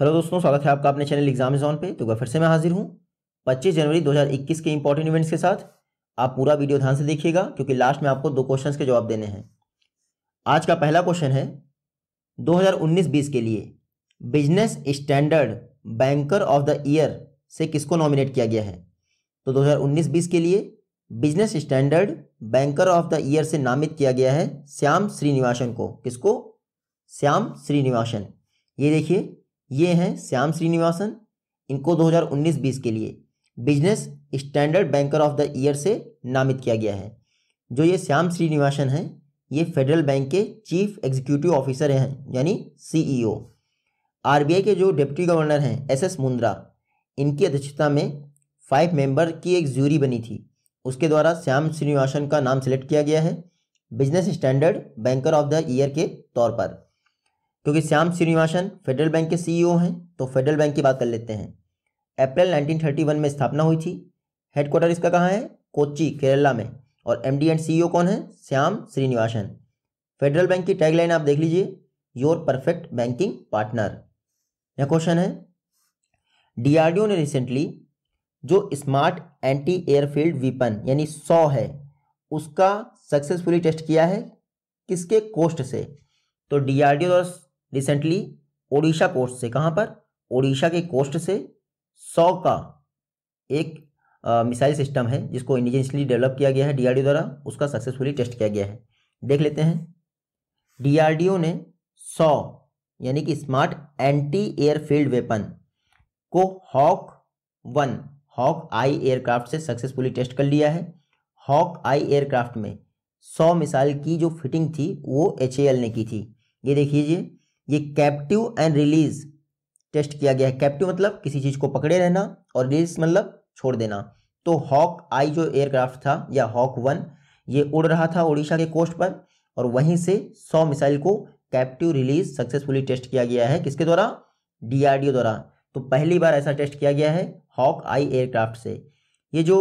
hello दोस्तों स्वागत है आपका अपने चैनल एग्जाम जोन पे तो फिर से मैं हाजिर हूँ 25 जनवरी 2021 के इंपॉर्टेंट इवेंट्स के साथ आप पूरा वीडियो ध्यान से देखिएगा क्योंकि लास्ट में आपको दो क्वेश्चंस के जवाब देने हैं आज का पहला क्वेश्चन है 2019-20 के लिए Business Standard banker of the year से किसको नॉमिनेट किया गया है तो दो हज़ार के लिए Business Standard banker of the year से नामित किया गया है श्याम श्रीनिवासन को किसको श्याम श्रीनिवासन ये देखिए ये हैं श्याम श्रीनिवासन इनको 2019-20 के लिए Business Standard banker of the year से नामित किया गया है जो ये श्याम श्रीनिवासन हैं ये फेडरल बैंक के चीफ एग्जीक्यूटिव ऑफिसर हैं यानी सीईओ e आरबीआई के जो डिप्टी गवर्नर हैं एस एस मुंद्रा इनकी अध्यक्षता में फाइव मेंबर की एक ज्यूरी बनी थी उसके द्वारा श्याम श्रीनिवासन का नाम सेलेक्ट किया गया है Business Standard banker of the year के तौर पर क्योंकि श्याम श्रीनिवासन फेडरल बैंक के सीईओ e हैं तो फेडरल बैंक की बात कर लेते हैं अप्रैल 1931 में स्थापना हुई थी हेडक्वार्टर इसका कहाँ है कोची केरला में और एमडी एंड सीईओ कौन है श्याम श्रीनिवासन फेडरल बैंक की टैगलाइन आप देख लीजिए योर परफेक्ट बैंकिंग पार्टनर यह क्वेश्चन है डीआरडीओ ने रिसेंटली जो स्मार्ट एंटी एयरफील्ड वीपन यानी सौ है उसका सक्सेसफुली टेस्ट किया है किसके कोस्ट से तो डीआरडीओ द्वारा रिसेंटली ओडिशा कोस्ट से कहाँ पर ओडिशा के कोस्ट से सौ का एक मिसाइल सिस्टम है जिसको इंडिजेंसली डेवलप किया गया है डीआरडीओ द्वारा उसका सक्सेसफुली टेस्ट किया गया है देख लेते हैं डीआरडीओ ने सौ यानी कि स्मार्ट एंटी एयरफील्ड वेपन को Hawk one Hawk I aircraft से सक्सेसफुली टेस्ट कर लिया है हॉक आई एयरक्राफ्ट में सौ मिसाइल की जो फिटिंग थी वो एच ने की थी ये देखिए ये कैप्टिव एंड रिलीज टेस्ट किया गया है कैप्टिव मतलब किसी चीज़ को पकड़े रहना और रिलीज मतलब छोड़ देना तो हॉक आई जो एयरक्राफ्ट था या हॉक वन ये उड़ रहा था उड़ीसा के कोस्ट पर और वहीं से सौ मिसाइल को कैप्टिव रिलीज सक्सेसफुली टेस्ट किया गया है किसके द्वारा डीआरडीओ द्वारा तो पहली बार ऐसा टेस्ट किया गया है हॉक आई एयरक्राफ्ट से ये जो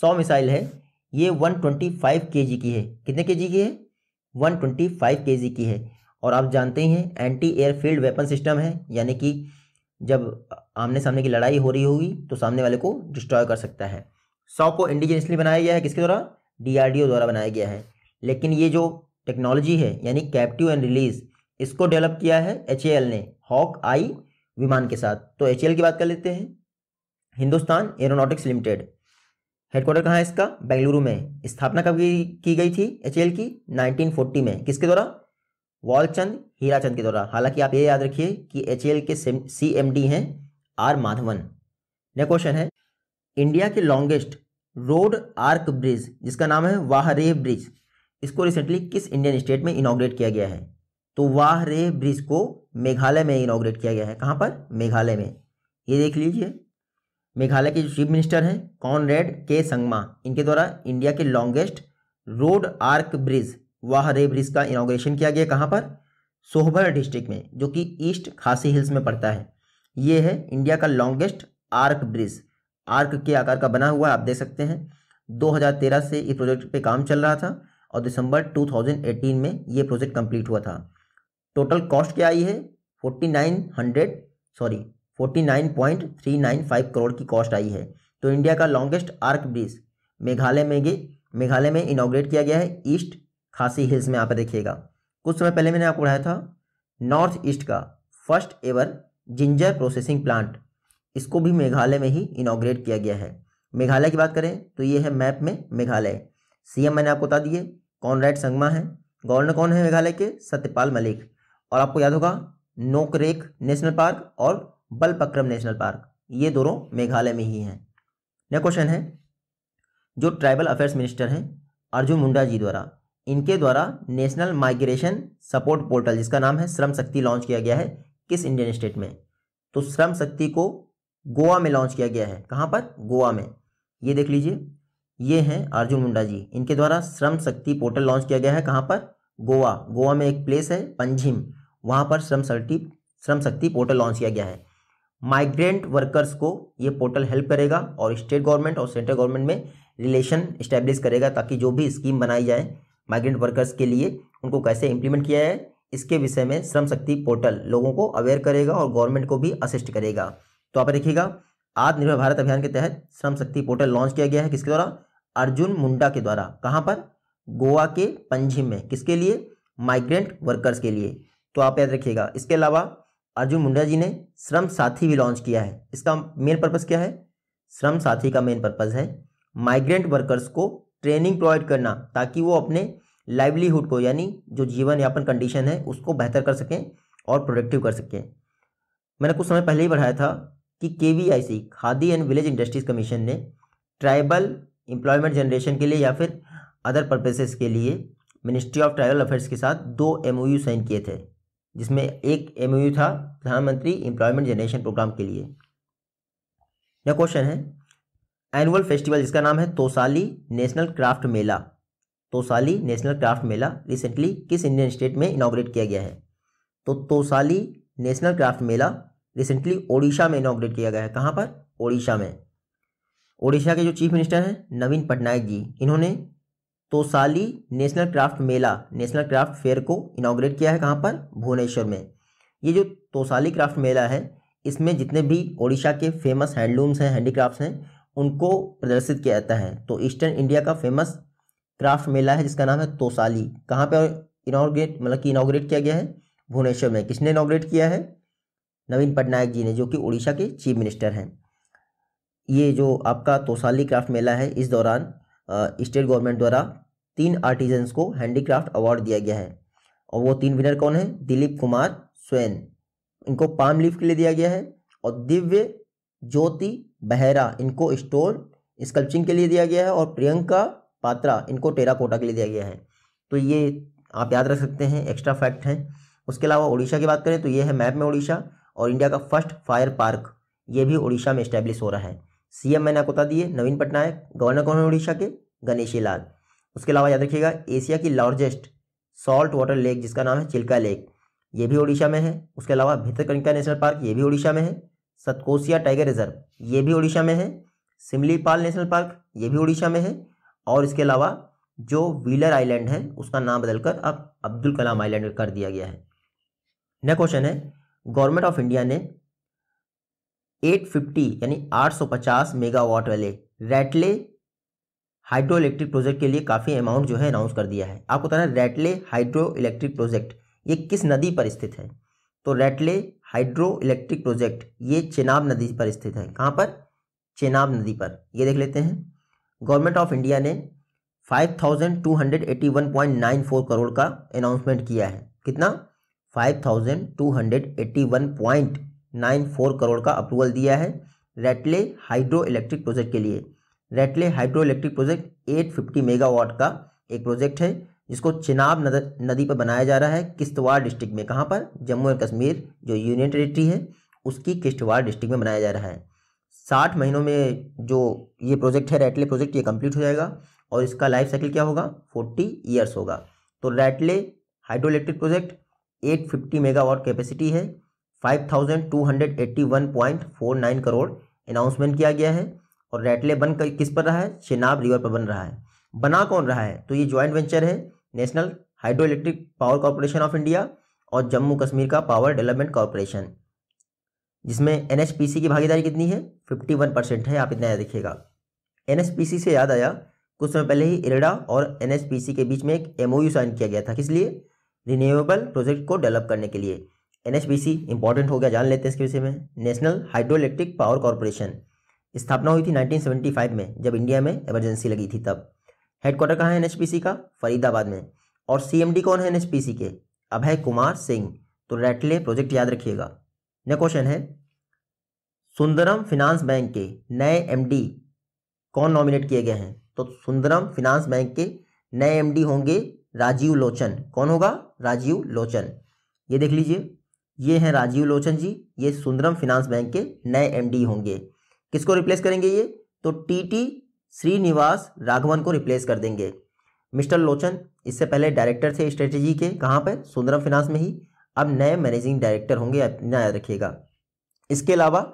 सौ मिसाइल है ये वन ट्वेंटी फाइव के जी की है कितने के जी की है वन ट्वेंटी फाइव के जी की है और आप जानते ही हैं एंटी एयरफील्ड वेपन सिस्टम है यानी कि जब आमने सामने की लड़ाई हो रही होगी तो सामने वाले को डिस्ट्रॉय कर सकता है सौ को इंडिजिनियसली बनाया गया है किसके द्वारा डी द्वारा बनाया गया है लेकिन ये जो टेक्नोलॉजी है यानी कैप्टिव एंड रिलीज इसको डेवलप किया है एच ने हॉक आई विमान के साथ तो एच की बात कर लेते हैं हिंदुस्तान एरोनॉटिक्स लिमिटेड हेडक्वार्टर कहाँ है इसका बेंगलुरु में स्थापना कब की गई थी एच की 1940 में किसके द्वारा वॉलचंद हीराचंद के द्वारा हालांकि आप ये याद रखिए कि एच के सी एम डी हैं आर माधवन नेक्स्ट क्वेश्चन है इंडिया के लॉन्गेस्ट रोड आर्क ब्रिज जिसका नाम है वाहरे ब्रिज इसको रिसेंटली किस इंडियन स्टेट में इनाग्रेट किया गया है तो वाहरे ब्रिज को मेघालय में इनाग्रेट किया गया है कहाँ पर मेघालय में ये देख लीजिए मेघालय के जो चीफ मिनिस्टर हैं कॉनरेड के संगमा इनके द्वारा इंडिया के लॉन्गेस्ट रोड आर्क ब्रिज वाहदेव ब्रिज का इनाग्रेशन किया गया कहाँ पर सोहबर डिस्ट्रिक्ट में जो कि ईस्ट खासी हिल्स में पड़ता है ये है इंडिया का लॉन्गेस्ट आर्क ब्रिज आर्क के आकार का बना हुआ आप देख सकते हैं 2013 से इस प्रोजेक्ट पे काम चल रहा था और दिसंबर 2018 में ये प्रोजेक्ट कंप्लीट हुआ था टोटल कॉस्ट क्या आई है 4900 सॉरी 49.395 करोड़ की कॉस्ट आई है तो इंडिया का लॉन्गेस्ट आर्क ब्रिज मेघालय में मेघालय में इनाग्रेट किया गया है ईस्ट खासी हिल्स में यहाँ पर देखिएगा कुछ समय पहले मैंने आपको पढ़ाया था नॉर्थ ईस्ट का first ever ginger processing plant इसको भी मेघालय में ही इनाग्रेट किया गया है मेघालय की बात करें तो ये है मैप में मेघालय सीएम मैंने आपको बता दिए कॉनराइड संगमा है गवर्नर कौन है मेघालय के सत्यपाल मलिक और आपको याद होगा नोकरेक नेशनल पार्क और बलपक्रम नेशनल पार्क ये दोनों मेघालय में ही हैं नेक्स्ट क्वेश्चन है जो ट्राइबल अफेयर्स मिनिस्टर हैं अर्जुन मुंडा जी द्वारा इनके द्वारा नेशनल माइग्रेशन सपोर्ट पोर्टल जिसका नाम है श्रम शक्ति लॉन्च किया गया है किस इंडियन स्टेट में तो श्रम शक्ति को गोवा में लॉन्च किया गया है कहाँ पर गोवा में ये देख लीजिए ये हैं अर्जुन मुंडा जी इनके द्वारा श्रम शक्ति पोर्टल लॉन्च किया गया है कहाँ पर गोवा गोवा में एक प्लेस है पंजिम वहाँ पर श्रम शक्ति श्रम शक्ति पोर्टल लॉन्च किया गया है माइग्रेंट वर्कर्स को ये पोर्टल हेल्प करेगा और स्टेट गवर्नमेंट और सेंट्रल गवर्नमेंट में रिलेशन इस्टेब्लिश करेगा ताकि जो भी स्कीम बनाई जाए माइग्रेंट वर्कर्स के लिए उनको कैसे इम्प्लीमेंट किया है इसके विषय में श्रम शक्ति पोर्टल लोगों को अवेयर करेगा और गवर्नमेंट को भी असिस्ट करेगा तो आप देखिएगा आत्मनिर्भर भारत अभियान के तहत श्रम शक्ति पोर्टल लॉन्च किया गया है किसके द्वारा अर्जुन मुंडा के द्वारा कहाँ पर गोवा के पंजिम में किसके लिए माइग्रेंट वर्कर्स के लिए तो आप याद रखिएगा इसके अलावा अर्जुन मुंडा जी ने श्रम साथी भी लॉन्च किया है इसका मेन पर्पज़ क्या है श्रम साथी का मेन पर्पज़ है माइग्रेंट वर्कर्स को ट्रेनिंग प्रोवाइड करना ताकि वो अपने लाइवलीहुड को यानी जो जीवन यापन कंडीशन है उसको बेहतर कर सकें और प्रोडक्टिव कर सकें मैंने कुछ समय पहले ही बढ़ाया था कि K V I C Khadi and village industries commission ने ट्राइबल एम्प्लॉयमेंट जनरेशन के लिए या फिर अदर पर्पसेस के लिए मिनिस्ट्री ऑफ ट्राइबल अफेयर्स के साथ दो एम साइन किए थे जिसमें एक एम था प्रधानमंत्री एम्प्लॉयमेंट जनरेशन प्रोग्राम के लिए यह क्वेश्चन है एनुअल फेस्टिवल जिसका नाम है Tosali national craft Mela Tosali national craft Mela recently किस इंडियन स्टेट में इनाग्रेट किया गया है तो Tosali national craft Mela recently Odisha में इनाग्रेट किया गया है कहाँ पर ओडिशा में ओडिशा के जो चीफ मिनिस्टर हैं नवीन पटनायक जी इन्होंने Tosali national craft Mela national craft fair को इनाग्रेट किया है कहाँ पर भुवनेश्वर में ये जो तोसाली क्राफ्ट मेला है इसमें जितने भी ओडिशा के फेमस हैंडलूम्स हैं हैंडीक्राफ्ट हैं उनको प्रदर्शित किया जाता है तो ईस्टर्न इंडिया का फेमस क्राफ्ट मेला है जिसका नाम है तोसाली कहाँ पर इनाग्रेट मतलब कि इनाग्रेट किया गया है भुवनेश्वर में किसने इनाग्रेट किया है नवीन पटनायक जी ने जो कि उड़ीसा के चीफ मिनिस्टर हैं ये जो आपका तोसाली क्राफ्ट मेला है इस दौरान स्टेट गवर्नमेंट द्वारा तीन आर्टिजन्स को हैंडीक्राफ्ट अवार्ड दिया गया है और वो तीन विनर कौन है दिलीप कुमार स्वैन इनको पाम लीफ के लिए दिया गया है और दिव्य ज्योति बहरा इनको स्टोन स्कल्पचिंग के लिए दिया गया है और प्रियंका पात्रा इनको टेराकोटा के लिए दिया गया है तो ये आप याद रख सकते हैं एक्स्ट्रा फैक्ट हैं उसके अलावा उड़ीसा की बात करें तो ये है मैप में उड़ीसा और इंडिया का फर्स्ट फायर पार्क ये भी उड़ीसा में स्टैब्लिश हो रहा है सीएम मैंने आपको बता दिए नवीन पटनायक गवर्नर कौन है उड़ीसा के गणेशी लाल उसके अलावा याद रखिएगा एशिया की लार्जेस्ट सॉल्ट वाटर लेक जिसका नाम है चिल्का लेक ये भी उड़ीसा में है उसके अलावा भितरकनिका नेशनल पार्क ये भी उड़ीसा में है सतकोसिया टाइगर रिजर्व ये भी उड़ीसा में है सिमलीपाल नेशनल पार्क ये भी उड़ीसा में है और इसके अलावा जो व्हीलर आइलैंड है उसका नाम बदलकर अब अब्दुल कलाम आइलैंड कर दिया गया है नेक्स्ट क्वेश्चन है गवर्नमेंट ऑफ इंडिया ने 850 यानी 850 मेगावाट वाले रैटले हाइड्रो इलेक्ट्रिक प्रोजेक्ट के लिए काफ़ी अमाउंट जो है अनाउंस कर दिया है आपको पता है रैटले हाइड्रो इलेक्ट्रिक प्रोजेक्ट ये किस नदी पर स्थित है तो रैटले हाइड्रो इलेक्ट्रिक प्रोजेक्ट ये चेनाब नदी पर स्थित है कहाँ पर चेनाब नदी पर ये देख लेते हैं गवर्नमेंट ऑफ इंडिया ने 5,281.94 करोड़ का अनाउंसमेंट किया है कितना 5,281.94 करोड़ का अप्रूवल दिया है रेटले हाइड्रो इलेक्ट्रिक प्रोजेक्ट के लिए Ratle hydro electric project 850 megawatt का एक प्रोजेक्ट है जिसको चिनाब नदी पर बनाया जा रहा है किश्तवाड़ डिस्ट्रिक्ट में कहाँ पर जम्मू एंड कश्मीर जो यूनियन टेरेटरी है उसकी किश्तवाड़ डिस्ट्रिक्ट में बनाया जा रहा है साठ महीनों में जो ये प्रोजेक्ट है रैटले प्रोजेक्ट ये कंप्लीट हो जाएगा और इसका लाइफ साइकिल क्या होगा फोर्टी ईयर्स होगा तो Ratle hydro electric project eight fifty megawatt capacity है five thousand two hundred eighty one point four nine crore announcement किया गया है और रैटले बन किस पर रहा है चेनाब रिवर पर बन रहा है बना कौन रहा है तो ये ज्वाइंट वेंचर है National Hydro Electric Power Corporation of India और जम्मू कश्मीर का पावर डेवलपमेंट कॉरपोरेशन जिसमें एन की भागीदारी कितनी है 51 परसेंट है आप इतना याद रखिएगा एन से याद आया कुछ समय पहले ही इरेडा और एन के बीच में एक एम साइन किया गया था किस लिए रिन्यूएबल प्रोजेक्ट को डेवलप करने के लिए एन इंपॉर्टेंट हो गया जान लेते हैं इसके विषय में National Hydro Electric Power Corporation स्थापना हुई थी 1975 में जब इंडिया में इमरजेंसी लगी थी तब हेडक्वार्टर कहाँ है एन का फरीदाबाद में और सी कौन है एन के अभय कुमार सिंह तो रैटले प्रोजेक्ट याद रखिएगा नेक्स्ट क्वेश्चन है सुंदरम फिनांस बैंक के नए एमडी कौन नॉमिनेट किए गए हैं तो सुंदरम फिनांस बैंक के नए एमडी होंगे राजीव लोचन कौन होगा राजीव लोचन ये देख लीजिए ये हैं राजीव लोचन जी ये सुंदरम फिनांस बैंक के नए एमडी होंगे किसको रिप्लेस करेंगे ये तो टीटी श्रीनिवास राघवन को रिप्लेस कर देंगे मिस्टर लोचन इससे पहले डायरेक्टर थे स्ट्रेटेजी के कहाँ पर सुंदरम फिनांस में ही अब नए मैनेजिंग डायरेक्टर होंगे इतना याद रखिएगा इसके अलावा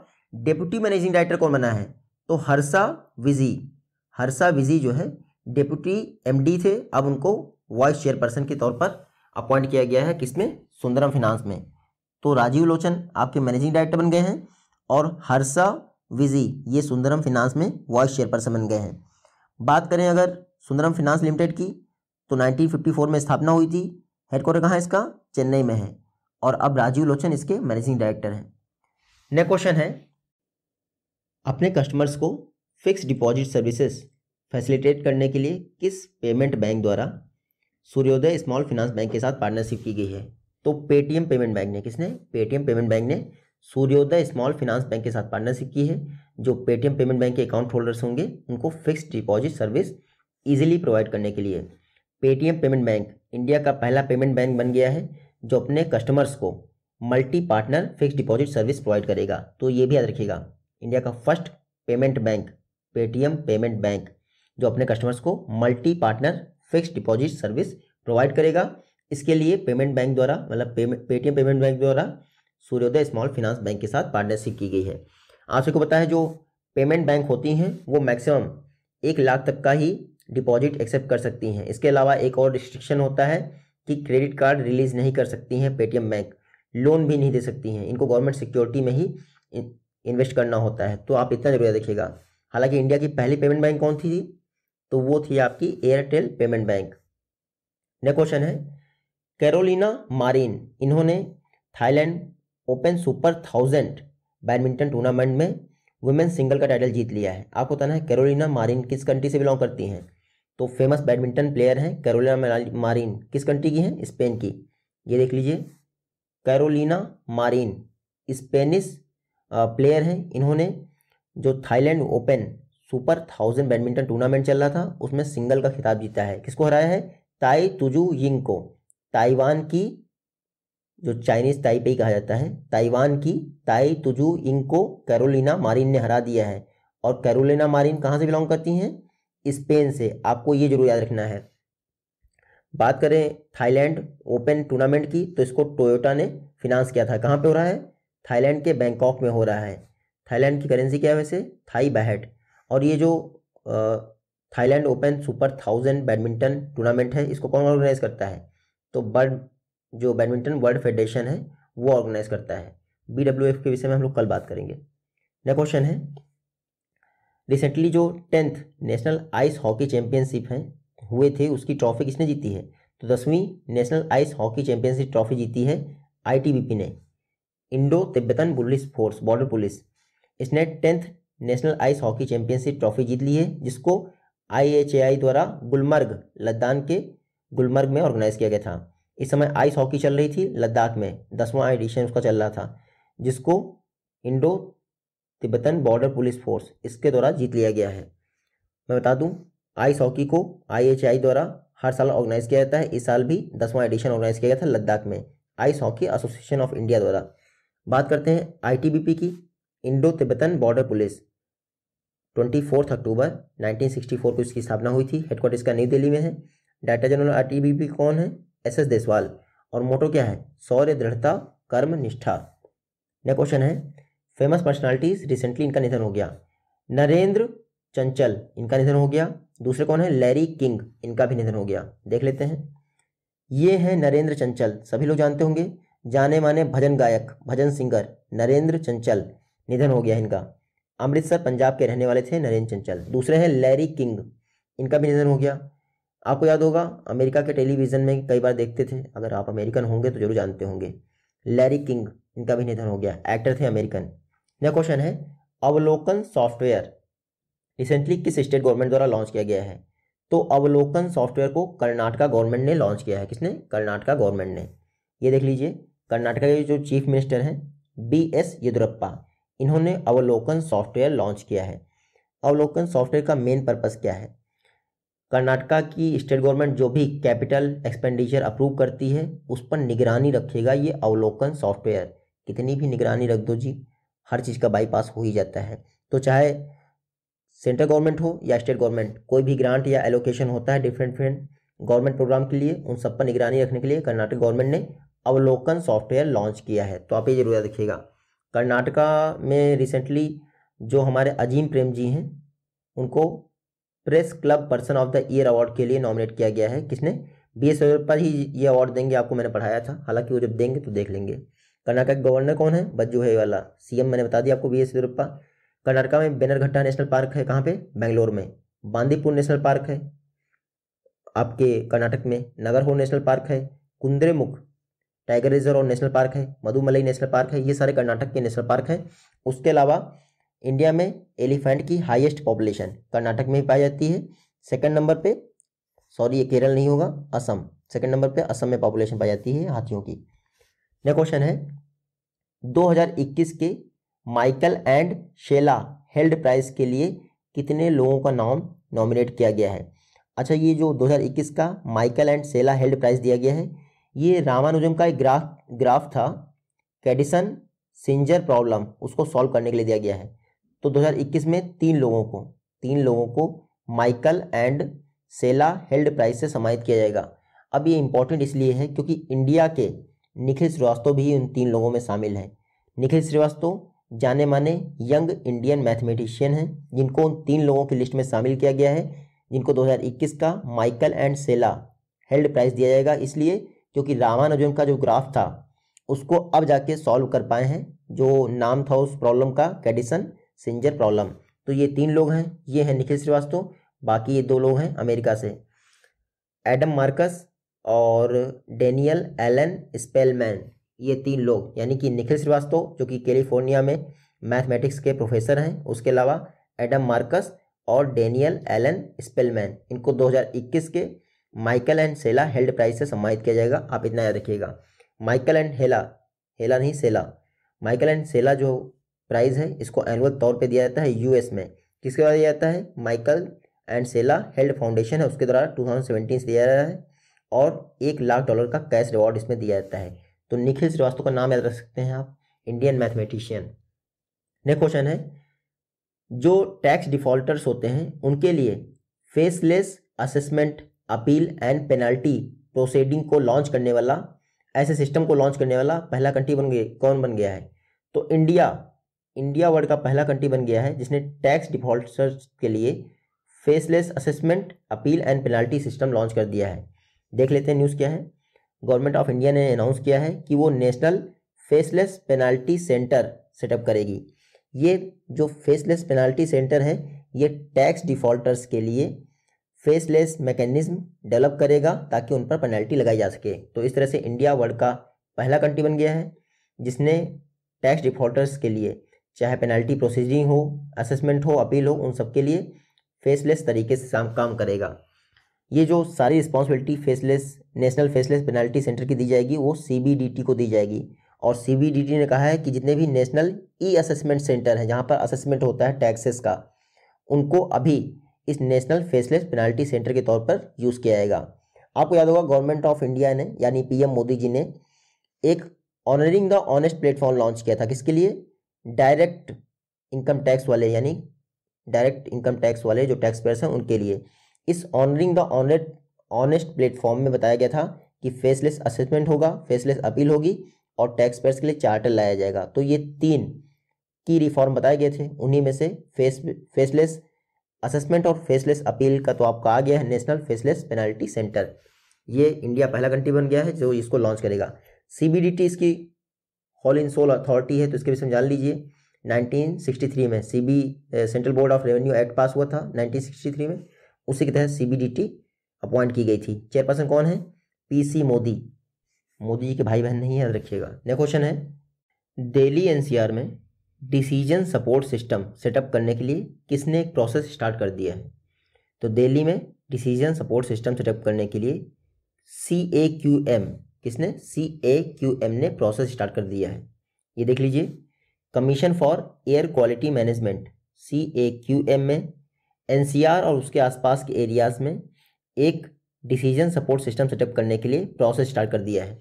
डेप्यूटी मैनेजिंग डायरेक्टर कौन बना है तो हर्षा विजी हर्षा विजी जो है डेप्यूटी एमडी थे अब उनको वाइस चेयरपर्सन के तौर पर अपॉइंट किया गया है किसमें सुंदरम फिनांस में तो राजीव लोचन आपके मैनेजिंग डायरेक्टर बन गए हैं और हर्षा विजी ये सुंदरम फिनांस में वाइस चेयरपर्सन बन गए हैं बात करें अगर सुंदरम फिनांस लिमिटेड की तो 1954 में स्थापना हुई थी हेडक्वार्टर कहाँ है इसका चेन्नई में है और अब राजीव लोचन इसके मैनेजिंग डायरेक्टर हैं नेक्स्ट क्वेश्चन है अपने कस्टमर्स को फिक्स डिपॉजिट सर्विसेज फैसिलिटेट करने के लिए किस पेमेंट बैंक द्वारा सूर्योदय स्मॉल फिनांस बैंक के साथ पार्टनरशिप की गई है तो पेटीएम पेमेंट बैंक ने किसने पेटीएम पेमेंट बैंक ने सूर्योदय स्मॉल फाइनेंस बैंक के साथ पार्टनरशिप की है जो पेटीएम पेमेंट बैंक के अकाउंट होल्डर्स होंगे उनको fix deposit service easily provide करने के लिए पेटीएम पेमेंट बैंक इंडिया का पहला पेमेंट बैंक बन गया है जो अपने कस्टमर्स को multi partner fix deposit service provide करेगा तो ये भी याद रखिएगा इंडिया का first payment bank Paytm payment bank जो अपने कस्टमर्स को multi partner fix deposit service provide करेगा इसके लिए पेमेंट बैंक द्वारा मतलब पेटीएम पेमेंट बैंक द्वारा सूर्योदय स्मॉल फिनांस बैंक के साथ पार्टनरशिप की गई है आप सबको पता है जो पेमेंट बैंक होती हैं वो मैक्सिमम एक लाख तक का ही डिपॉजिट एक्सेप्ट कर सकती हैं इसके अलावा एक और रिस्ट्रिक्शन होता है कि क्रेडिट कार्ड रिलीज नहीं कर सकती हैं पेटीएम बैंक लोन भी नहीं दे सकती हैं इनको गवर्नमेंट सिक्योरिटी में ही इन्वेस्ट करना होता है तो आप इतना जरूर देखिएगा हालांकि इंडिया की पहली पेमेंट बैंक कौन थी तो वो थी आपकी Airtel payment bank next question है कैरोलिना मारिन इन्होंने Thailand open super thousand badminton tournament में वुमेन सिंगल का टाइटल जीत लिया है आपको पता है कैरोलिना मारिन किस कंट्री से बिलोंग करती हैं तो फेमस बैडमिंटन प्लेयर हैं कैरोलिना मारिन किस कंट्री की हैं स्पेन की ये देख लीजिए कैरोलिना मारिन स्पेनिश प्लेयर हैं इन्होंने जो Thailand open super thousand badminton tournament चल रहा था उसमें सिंगल का खिताब जीता है किसको हराया है ताई तुजू यिंग को ताइवान की जो चाइनीज ही कहा जाता है ताइवान की ताई तुजू इंग को कैरोलिना मारिन ने हरा दिया है और कैरोलिना मारिन कहाँ से बिलोंग करती हैं स्पेन से आपको ये जरूर याद रखना है बात करें थाईलैंड ओपन टूर्नामेंट की तो इसको टोयोटा ने फिनांस किया था कहाँ पे हो रहा है थाईलैंड के बैंकॉक में हो रहा है थाईलैंड की करेंसी क्या है वैसे थाई बैहट और ये जो Thailand open super thousand badminton tournament है इसको कौन ऑर्गेनाइज करता है तो बर्ड जो बैडमिंटन वर्ल्ड फेडरेशन है वो ऑर्गेनाइज करता है बी के विषय में हम लोग कल बात करेंगे नेक्स्ट क्वेश्चन है रिसेंटली जो tenth national ice hockey championship है हुए थे उसकी ट्रॉफी किसने जीती है तो दसवीं national ice hockey championship trophy जीती है आई ने Indo Tibetan police force border police इसने tenth national ice hockey championship trophy जीत ली है जिसको आई द्वारा गुलमर्ग लद्दाख के गुलमर्ग में ऑर्गेनाइज किया गया था इस समय आइस हॉकी चल रही थी लद्दाख में दसवां एडिशन उसका चल रहा था जिसको Indo Tibetan border police force इसके द्वारा जीत लिया गया है मैं बता दूं आइस हॉकी को आईएचआई द्वारा हर साल ऑर्गेनाइज किया जाता है इस साल भी दसवां एडिशन ऑर्गेनाइज किया गया था लद्दाख में ice hockey association of India द्वारा बात करते हैं आईटीबीपी की Indo Tibetan border police twenty fourth October four को इसकी स्थापना हुई थी हेडक्वार्टर इसका नई दिल्ली में है डायरेक्टर जनरल पी कौन है एस एस देसवाल और मोटो क्या है सौर्य दृढ़ता कर्म निष्ठा नेक्स्ट क्वेश्चन है फेमस पर्सनालिटीज रिसेंटली इनका निधन हो गया नरेंद्र चंचल इनका निधन हो गया दूसरे कौन है लैरी किंग इनका भी निधन हो गया देख लेते हैं ये हैं नरेंद्र चंचल सभी लोग जानते होंगे जाने माने भजन गायक भजन सिंगर नरेंद्र चंचल निधन हो गया इनका अमृतसर पंजाब के रहने वाले थे नरेंद्र चंचल दूसरे हैं लैरी किंग इनका भी निधन हो गया आपको याद होगा अमेरिका के टेलीविज़न में कई बार देखते थे अगर आप अमेरिकन होंगे तो जरूर जानते होंगे लैरी किंग इनका भी निधन हो गया एक्टर थे अमेरिकन यह क्वेश्चन है अवलोकन सॉफ्टवेयर रिसेंटली किस स्टेट गवर्नमेंट द्वारा लॉन्च किया गया है तो अवलोकन सॉफ्टवेयर को कर्नाटका गवर्नमेंट ने लॉन्च किया है किसने कर्नाटका गवर्नमेंट ने ये देख लीजिए कर्नाटका के जो चीफ मिनिस्टर हैं बी एस येदुरप्पा इन्होंने अवलोकन सॉफ्टवेयर लॉन्च किया है अवलोकन सॉफ्टवेयर का मेन पर्पस क्या है कर्नाटका की स्टेट गवर्नमेंट जो भी कैपिटल एक्सपेंडिचर अप्रूव करती है उस पर निगरानी रखेगा ये अवलोकन सॉफ्टवेयर कितनी भी निगरानी रख दो जी हर चीज़ का बाईपास हो ही जाता है तो चाहे सेंट्रल गवर्नमेंट हो या स्टेट गवर्नमेंट कोई भी ग्रांट या एलोकेशन होता है डिफरेंट डिफरेंट गवर्नमेंट प्रोग्राम के लिए उन सब पर निगरानी रखने के लिए कर्नाटक गवर्नमेंट ने अवलोकन सॉफ्टवेयर लॉन्च किया है तो आप ये जरूर देखिएगा रखिएगा कर्नाटका में रिसेंटली जो हमारे अजीम प्रेम जी हैं उनको press club person of the year award के लिए नॉमिनेट किया गया है किसने बी एस पर ही ये अवार्ड देंगे आपको मैंने पढ़ाया था हालांकि वो जब देंगे तो देख लेंगे कर्नाटका के गवर्नर कौन है बज्जू है वाला सीएम मैंने बता दिया आपको बी एस येदुरप्पा कर्नाटका में बेनरघट्टा नेशनल पार्क है कहाँ पे बैंगलोर में बांदीपुर नेशनल पार्क है आपके कर्नाटक में नगरहोर नेशनल पार्क है कुंद्रेमुख टाइगर रिजर्व और नेशनल पार्क है मधुमलई नेशनल पार्क है ये सारे कर्नाटक के नेशनल पार्क हैं उसके अलावा इंडिया में एलिफेंट की हाईएस्ट पॉपुलेशन कर्नाटक में भी पाई जाती है सेकंड नंबर पे सॉरी ये केरल नहीं होगा असम सेकंड नंबर पे असम में पॉपुलेशन पाई जाती है हाथियों की नेक्स्ट क्वेश्चन है 2021 के Michael and Sheila Held prize के लिए कितने लोगों का नाम नॉमिनेट किया गया है अच्छा ये जो 2021 का Michael and Sheila Held prize दिया गया है ये रामानुजम का एक ग्राफ ग्राफ था कैडिसन सिंजर प्रॉब्लम उसको सॉल्व करने के लिए दिया गया है तो 2021 में तीन लोगों को तीन लोगों को Michael and Sheila Held prize से सम्मानित किया जाएगा अब ये इम्पोर्टेंट इसलिए है क्योंकि इंडिया के निखिल श्रीवास्तव भी उन तीन लोगों में शामिल हैं निखिल श्रीवास्तव जाने माने यंग इंडियन मैथमेटिशियन हैं जिनको उन तीन लोगों की लिस्ट में शामिल किया गया है जिनको 2021 का Michael and Sheila Held prize दिया जाएगा इसलिए क्योंकि रामानुजन का जो ग्राफ था उसको अब जाके सॉल्व कर पाए हैं जो नाम था उस प्रॉब्लम का कैडिसन सिंजर प्रॉब्लम तो ये तीन लोग हैं ये हैं निखिल श्रीवास्तव बाकी ये दो लोग हैं अमेरिका से एडम मार्कस और डेनियल एलन स्पेलमैन ये तीन लोग यानी कि निखिल श्रीवास्तव जो कि कैलिफोर्निया में मैथमेटिक्स के प्रोफेसर हैं उसके अलावा एडम मार्कस और डेनियल एलन स्पेलमैन इनको 2021 के Michael and Sheila Held prize से सम्मानित किया जाएगा आप इतना याद रखिएगा माइकल एंड हेला हेला नहीं सेला माइकल एंड सेला जो प्राइज़ है इसको एनुअल तौर पर दिया जाता है यू में किसके द्वारा दिया जाता है Michael and Sheila Held foundation है उसके द्वारा सेवेंटीन से दिया जा रहा है और एक लाख डॉलर का कैश रिवॉर्ड इसमें दिया जाता है तो निखिल श्रीवास्तव का नाम याद रख सकते हैं आप इंडियन मैथमेटिशियन नेक्स्ट क्वेश्चन है जो टैक्स डिफॉल्टर्स होते हैं उनके लिए faceless assessment appeal and penalty proceeding को लॉन्च करने वाला ऐसे सिस्टम को लॉन्च करने वाला पहला कंट्री बन गया कौन बन गया है तो इंडिया इंडिया वर्ल्ड का पहला कंट्री बन गया है जिसने टैक्स डिफॉल्टर्स के लिए faceless assessment appeal and penalty system launch कर दिया है देख लेते हैं न्यूज़ क्या है गवर्नमेंट ऑफ इंडिया ने अनाउंस किया है कि वो national faceless penalty centre setup करेगी ये जो फेसलेस पेनाल्टी सेंटर है ये टैक्स डिफॉल्टर्स के लिए फेसलेस मैकेनिज्म डेवलप करेगा ताकि उन पर पेनल्टी लगाई जा सके तो इस तरह से इंडिया वर्ल्ड का पहला कंट्री बन गया है जिसने टैक्स डिफॉल्टर्स के लिए चाहे पेनल्टी प्रोसीजिंग हो असेसमेंट हो अपील हो उन सब के लिए फेसलेस तरीके से काम करेगा ये जो सारी responsibility faceless national faceless penalty centre की दी जाएगी वो सी को दी जाएगी और सी ने कहा है कि जितने भी नेशनल ई असेसमेंट सेंटर हैं जहाँ पर असेसमेंट होता है टैक्सेस का उनको अभी इस नेशनल फेसलेस पेनल्टी सेंटर के तौर पर यूज़ किया जाएगा आपको याद होगा गवर्नमेंट ऑफ इंडिया ने यानी पीएम मोदी जी ने एक honouring the honest platform launch किया था किसके लिए डायरेक्ट इनकम टैक्स वाले यानी डायरेक्ट इनकम टैक्स वाले जो टैक्स पेयर्स हैं उनके लिए इस honouring the honoured honest platform में बताया गया था कि फेसलेस असेसमेंट होगा फेसलेस अपील होगी और टैक्स पेयर्स के लिए चार्टर लाया जाएगा तो ये तीन की रिफॉर्म बताए गए थे उन्हीं में से फेस फेसलेस असेसमेंट और फेसलेस अपील का तो आपका आ गया है नेशनल फेसलेस पेनल्टी सेंटर ये इंडिया पहला कंट्री बन गया है जो इसको लॉन्च करेगा सी इसकी हॉल इन सोल अथॉरिटी है तो इसके भी समझान लीजिए 1963 में C B central board of revenue act pass हुआ था 1963 में उसी के तहत टी अपॉइंट की गई थी चेयरपर्सन कौन है पीसी मोदी मोदी जी के भाई बहन नहीं याद रखिएगा नेक्स्ट क्वेश्चन है दिल्ली एनसीआर में डिसीजन सपोर्ट सिस्टम सेटअप करने के लिए किसने एक प्रोसेस स्टार्ट कर दिया है तो दिल्ली में डिसीजन सपोर्ट सिस्टम सेटअप करने के लिए सी ए क्यू एम किसने सी ए क्यू एम ने प्रोसेस स्टार्ट कर दिया है ये देख लीजिए commission for air quality management C A Q M में एनसीआर और उसके आसपास के एरियाज़ में एक डिसीजन सपोर्ट सिस्टम सेटअप करने के लिए प्रोसेस स्टार्ट कर दिया है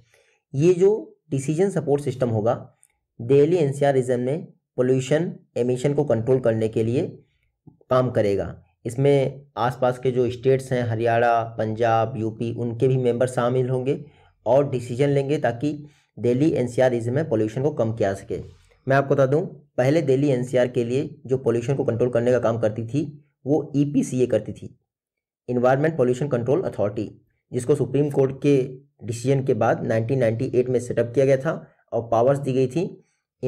ये जो डिसीजन सपोर्ट सिस्टम होगा दिल्ली एन रीजन में पोल्यूशन एमिशन को कंट्रोल करने के लिए काम करेगा इसमें आसपास के जो स्टेट्स हैं हरियाणा पंजाब यूपी उनके भी मेंबर शामिल होंगे और डिसीजन लेंगे ताकि दिल्ली एन रीजन में पोल्यूशन को कम किया सके मैं आपको बता दूं पहले दिल्ली एन के लिए जो पोल्यूशन को कंट्रोल करने का काम करती थी वो ई e करती थी इन्वायरमेंट पोल्यूशन कंट्रोल अथॉरिटी जिसको सुप्रीम कोर्ट के डिसीजन के बाद 1998 में सेटअप किया गया था और पावर्स दी गई थी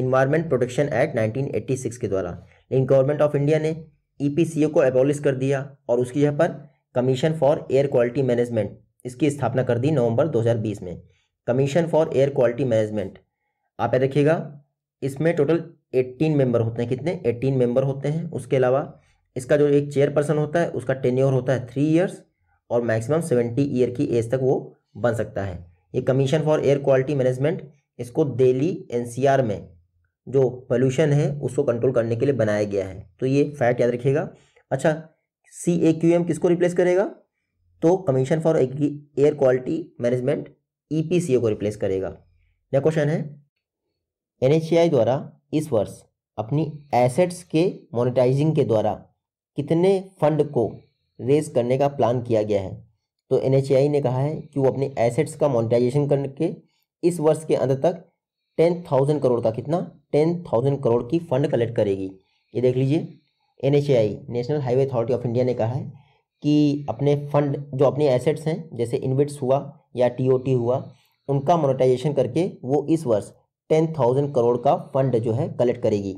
इन्वायरमेंट प्रोटेक्शन एक्ट 1986 के द्वारा लेकिन गवर्नमेंट ऑफ इंडिया ने ई e को एबॉलिश कर दिया और उसकी जगह पर commission for air quality management इसकी स्थापना कर दी नवंबर 2020 में commission for air quality management आप याद रखिएगा इसमें टोटल 18 मेंबर होते हैं कितने 18 मेंबर होते हैं उसके अलावा इसका जो एक चेयरपर्सन होता है उसका टेन्योर होता है थ्री ईयर्स और मैक्सिमम सेवेंटी ईयर की एज तक वो बन सकता है ये commission for air quality management इसको दिल्ली एनसीआर में जो पोल्यूशन है उसको कंट्रोल करने के लिए बनाया गया है तो ये फैक्ट याद रखिएगा अच्छा सी ए क्यू एम किसको रिप्लेस करेगा तो commission for air quality management E P C A को रिप्लेस करेगा यह क्वेश्चन है एन एच सी आई द्वारा इस वर्ष अपनी एसेट्स के मोनिटाइजिंग के द्वारा कितने फंड को रेज करने का प्लान किया गया है तो एन ने कहा है कि वो अपने एसेट्स का मोनिटाइजेशन करके इस वर्ष के अंत तक टेन थाउजेंड करोड़ का कितना टेन थाउजेंड करोड़ की फंड कलेक्ट करेगी ये देख लीजिए N national highway authority of India ने कहा है कि अपने फंड जो अपने एसेट्स हैं जैसे इन्विट्स हुआ या टी हुआ उनका मोनिटाइजेशन करके वो इस वर्ष टेन थाउजेंड करोड़ का फंड जो है कलेक्ट करेगी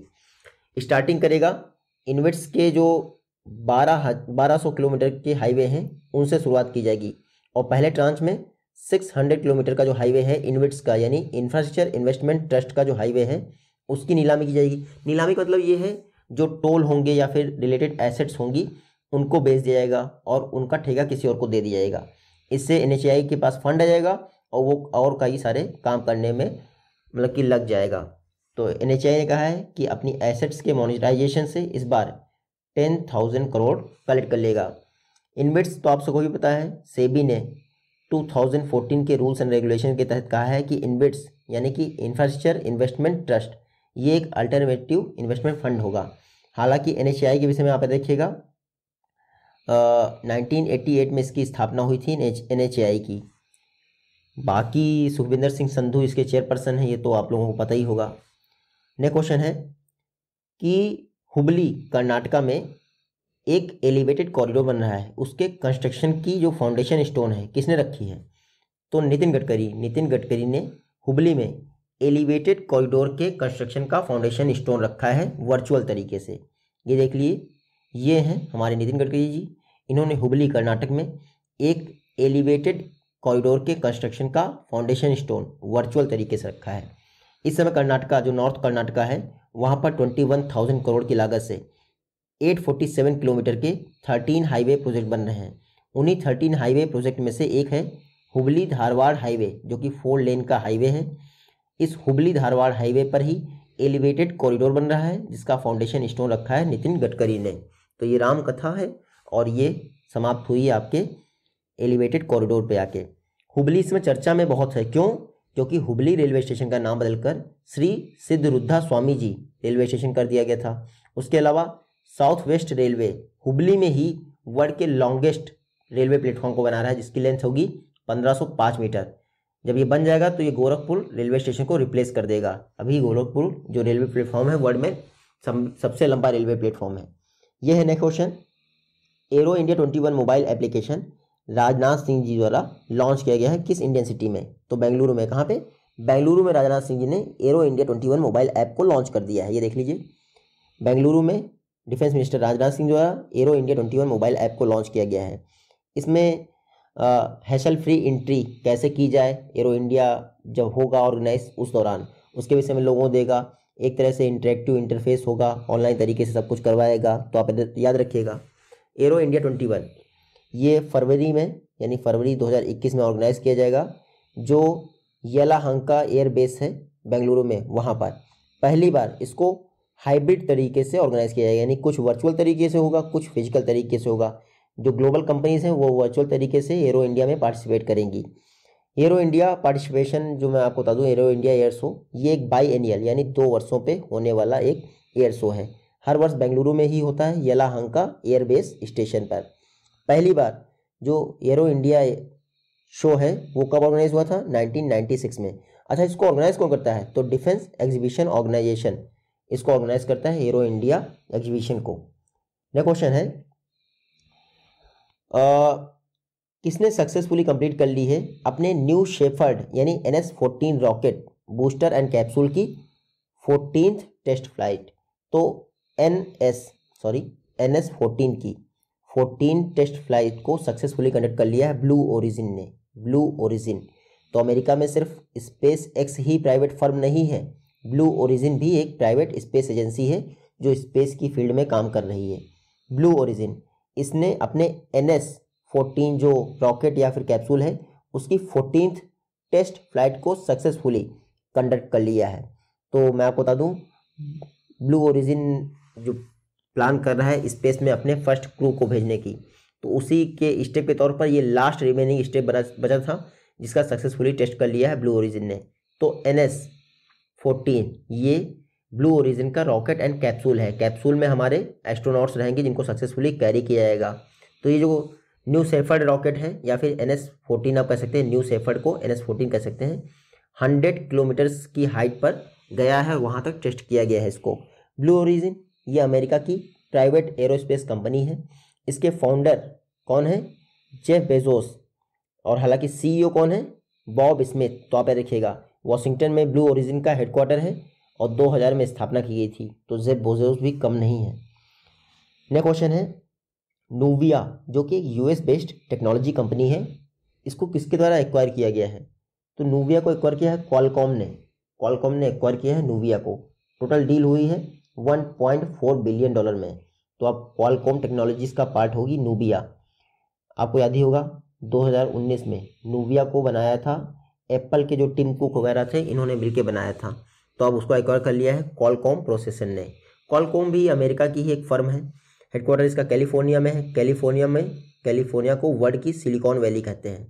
स्टार्टिंग करेगा इन्वेट्स के जो बारह बारह सौ किलोमीटर के हाईवे हैं उनसे शुरुआत की जाएगी और पहले ट्रांच में सिक्स हंड्रेड किलोमीटर का जो हाईवे है इन्वेट्स का यानी इंफ्रास्ट्रक्चर इन्वेस्टमेंट ट्रस्ट का जो हाईवे है उसकी नीलामी की जाएगी नीलामी का मतलब ये है जो टोल होंगे या फिर रिलेटेड एसेट्स होंगी उनको बेच दिया जाएगा और उनका ठेका किसी और को दे दिया जाएगा इससे एन के पास फंड आ जाएगा और वो और कई सारे काम करने में मतलब कि लग जाएगा तो एन ने कहा है कि अपनी एसेट्स के मोनिटाइजेशन से इस बार टेन थाउजेंड करोड़ कलेक्ट कर लेगा इन्वेट्स तो आप सबको भी पता है सेबी ने 2014 के रूल्स एंड रेगुलेशन के तहत कहा है कि इनबिट्स यानी कि इंफ्रास्ट्रक्चर इन्वेस्टमेंट ट्रस्ट ये एक अल्टरनेटिव इन्वेस्टमेंट फंड होगा हालांकि एन के विषय में आप देखिएगा नाइनटीन एट में इसकी स्थापना हुई थी एन की बाकी सुखविंदर सिंह संधु इसके चेयरपर्सन हैं ये तो आप लोगों को पता ही होगा नेक्स्ट क्वेश्चन है कि हुबली कर्नाटका में एक एलिवेटेड कॉरिडोर बन रहा है उसके कंस्ट्रक्शन की जो फाउंडेशन स्टोन है किसने रखी है तो नितिन गडकरी नितिन गडकरी ने हुबली में एलिवेटेड कॉरिडोर के कंस्ट्रक्शन का फाउंडेशन स्टोन रखा है वर्चुअल तरीके से ये देख लिए ये हैं हमारे नितिन गडकरी जी इन्होंने हुबली कर्नाटक में एक एलिवेटेड कॉरिडोर के कंस्ट्रक्शन का फाउंडेशन स्टोन वर्चुअल तरीके से रखा है इस समय कर्नाटका जो नॉर्थ कर्नाटका है वहाँ पर ट्वेंटी वन थाउजेंड करोड़ की लागत से एट फोर्टी सेवन किलोमीटर के थर्टीन हाईवे प्रोजेक्ट बन रहे हैं उन्हीं थर्टीन हाईवे प्रोजेक्ट में से एक है हुबली धारवाड़ हाईवे जो कि फोर लेन का हाईवे है इस हुबली धारवाड़ हाईवे पर ही एलिवेटेड कॉरिडोर बन रहा है जिसका फाउंडेशन स्टोन रखा है नितिन गडकरी ने तो ये राम कथा है और ये समाप्त हुई आपके एलिवेटेड कॉरिडोर पे आके हुबली इसमें चर्चा में बहुत है क्यों जो कि हुबली रेलवे स्टेशन का नाम बदलकर श्री सिद्ध रुद्धा स्वामी जी रेलवे स्टेशन कर दिया गया था उसके अलावा साउथ वेस्ट रेलवे हुबली में ही वर्ल्ड के लॉन्गेस्ट रेलवे प्लेटफॉर्म को बना रहा है जिसकी लेंथ होगी 1505 मीटर जब ये बन जाएगा तो ये गोरखपुर रेलवे स्टेशन को रिप्लेस कर देगा अभी गोरखपुर जो रेलवे प्लेटफॉर्म है वर्ल्ड में सब, सबसे लंबा रेलवे प्लेटफॉर्म है यह है next question Aero India twenty mobile application Rajnath Singh ji द्वारा लॉन्च किया गया है किस इंडियन सिटी में तो बेंगलुरु में कहाँ पे बेंगलुरु में राजनाथ सिंह जी ने Aero India twenty one mobile app को लॉन्च कर दिया है ये देख लीजिए बेंगलुरु में डिफेंस मिनिस्टर राजनाथ सिंह द्वारा Aero India twenty one mobile app को लॉन्च किया गया है इसमें हैशल फ्री इंट्री कैसे की जाए एरो इंडिया जब होगा ऑर्गेनाइज उस दौरान उसके विषय में लोगों देगा एक तरह से इंटरेक्टिव इंटरफेस होगा ऑनलाइन तरीके से सब कुछ करवाएगा तो आप याद रखिएगा एरो इंडिया ट्वेंटी वन ये फरवरी में यानी फरवरी 2021 में ऑर्गेनाइज किया जाएगा जो यलाहंका एयरबेस है बेंगलुरु में वहाँ पर पहली बार इसको हाइब्रिड तरीके से ऑर्गेनाइज किया जाएगा यानी कुछ वर्चुअल तरीके से होगा कुछ फिजिकल तरीके से होगा जो ग्लोबल कंपनीज हैं वो वर्चुअल तरीके से एरो इंडिया में पार्टिसिपेट करेंगी एरो इंडिया पार्टिसिपेशन जो मैं आपको बता दूँ एयरो इंडिया एयर शो ये एक बाई एनियल यानी दो वर्षों पे होने वाला एक एयर शो है हर वर्ष बेंगलुरु में ही होता है यलाहंका एयरबेस स्टेशन पर पहली बार जो एरो इंडिया शो है वो कब ऑर्गेनाइज हुआ था 1996 में अच्छा इसको ऑर्गेनाइज कौन करता है तो डिफेंस एग्जीबिशन ऑर्गेनाइजेशन इसको ऑर्गेनाइज करता है एरो इंडिया एग्जीबिशन को नेक्स्ट क्वेश्चन है आ, किसने सक्सेसफुली कंप्लीट कर ली है अपने न्यू शेफर्ड यानी N S fourteen rocket booster and capsule की फोर्टीन टेस्ट फ्लाइट तो N S sorry N S fourteen की फोर्टीन टेस्ट फ्लाइट को सक्सेसफुली कंडक्ट कर लिया है ब्लू ओरिजिन ने ब्लू ओरिजिन तो अमेरिका में सिर्फ स्पेस एक्स ही प्राइवेट फर्म नहीं है ब्लू ओरिजिन भी एक प्राइवेट स्पेस एजेंसी है जो स्पेस की फील्ड में काम कर रही है ब्लू ओरिजिन इसने अपने एन एस फोर्टीन जो रॉकेट या फिर कैप्सूल है उसकी फोर्टीन टेस्ट फ्लाइट को सक्सेसफुली कंडक्ट कर लिया है तो मैं आपको बता दूँ ब्लू ओरिजिन जो प्लान कर रहा है स्पेस में अपने फर्स्ट क्रू को भेजने की तो उसी के स्टेप के तौर पर ये लास्ट रिमेनिंग स्टेप बना बचा था जिसका सक्सेसफुली टेस्ट कर लिया है ब्लू ओरिजिन ने तो एन एस फोर्टीन ये ब्लू ओरिजिन का रॉकेट एंड कैप्सूल है कैप्सूल में हमारे एस्ट्रोनॉट्स रहेंगे जिनको सक्सेसफुली कैरी किया जाएगा तो ये जो न्यू सेफर्ड रॉकेट है या फिर एन एस फोर्टीन आप कह सकते हैं न्यू सेफर्ड को एन एस फोर्टीन कह सकते हैं हंड्रेड किलोमीटर्स की हाइट पर गया है वहाँ तक टेस्ट किया गया है इसको ब्लू ओरिजिन ये अमेरिका की प्राइवेट एरोस्पेस कंपनी है इसके फाउंडर कौन है जेफ बेजोस और हालांकि सीईओ कौन है बॉब स्मिथ तो आप देखिएगा वाशिंगटन में ब्लू ओरिजिन का हेडक्वार्टर है और 2000 में स्थापना की गई थी तो जेफ बेजोस भी कम नहीं है नेक्स्ट क्वेश्चन है नोविया जो कि यूएस बेस्ड टेक्नोलॉजी कंपनी है इसको किसके द्वारा एक्वायर किया गया है तो नोविया को एक्वायर किया है क्वालकॉम ने क्वालकॉम ने एक्वायर किया है नोविया को टोटल डील हुई है 1.4 बिलियन डॉलर में तो आप क्वालकॉम टेक्नोलॉजीज का पार्ट होगी नूबिया आपको याद ही होगा 2019 में नूबिया को बनाया था एप्पल के जो टिम कुक वगैरह थे इन्होंने मिलकर बनाया था तो अब उसको एक्वायर कर लिया है कॉलकॉम प्रोसेसन ने कॉलकॉम भी अमेरिका की ही एक फर्म है हेडक्वार्टर इसका कैलिफोर्निया में है कैलिफोर्निया में कैलिफोर्निया को वर्ल्ड की सिलिकॉन वैली कहते हैं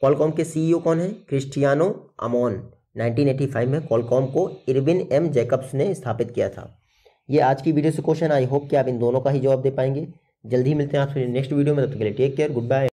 कॉलकॉम के सीईओ e कौन है क्रिस्टियानो अमोन 1985 में कॉलकॉम को इरविन एम जैकब्स ने स्थापित किया था ये आज की वीडियो से क्वेश्चन आई होप कि आप इन दोनों का ही जवाब दे पाएंगे जल्दी मिलते हैं आपसे नेक्स्ट वीडियो में तब तक के लिए टेक केयर गुड बाय